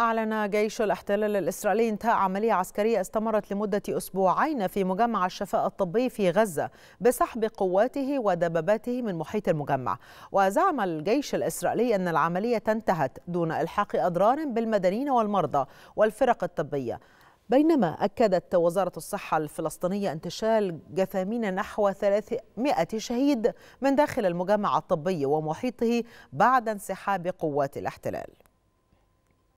أعلن جيش الاحتلال الإسرائيلي انتهاء عملية عسكرية استمرت لمدة أسبوعين في مجمع الشفاء الطبي في غزة بسحب قواته ودباباته من محيط المجمع وزعم الجيش الإسرائيلي أن العملية انتهت دون إلحاق أضرار بالمدنيين والمرضى والفرق الطبية بينما أكدت وزارة الصحة الفلسطينية انتشال جثامين نحو 300 شهيد من داخل المجمع الطبي ومحيطه بعد انسحاب قوات الاحتلال